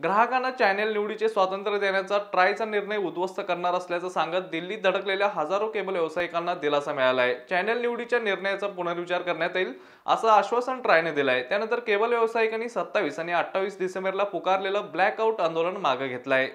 ग्राहकांना चॅनेल निवडीचे स्वातंत्र्य देण्याचा ट्रायचा निर्णय उद्ध्वस्त करणार असल्याचं सांगत दिल्लीत धडकलेल्या हजारो केबल व्यावसायिकांना दिलासा मिळाला आहे चॅनेल निवडीच्या निर्णयाचा पुनर्विचार करण्यात येईल असं आश्वासन ट्रायने दिलं आहे त्यानंतर केबल व्यावसायिकांनी सत्तावीस आणि अठ्ठावीस डिसेंबरला पुकारलेलं ब्लॅकआउट आंदोलन मागे घेतलं आहे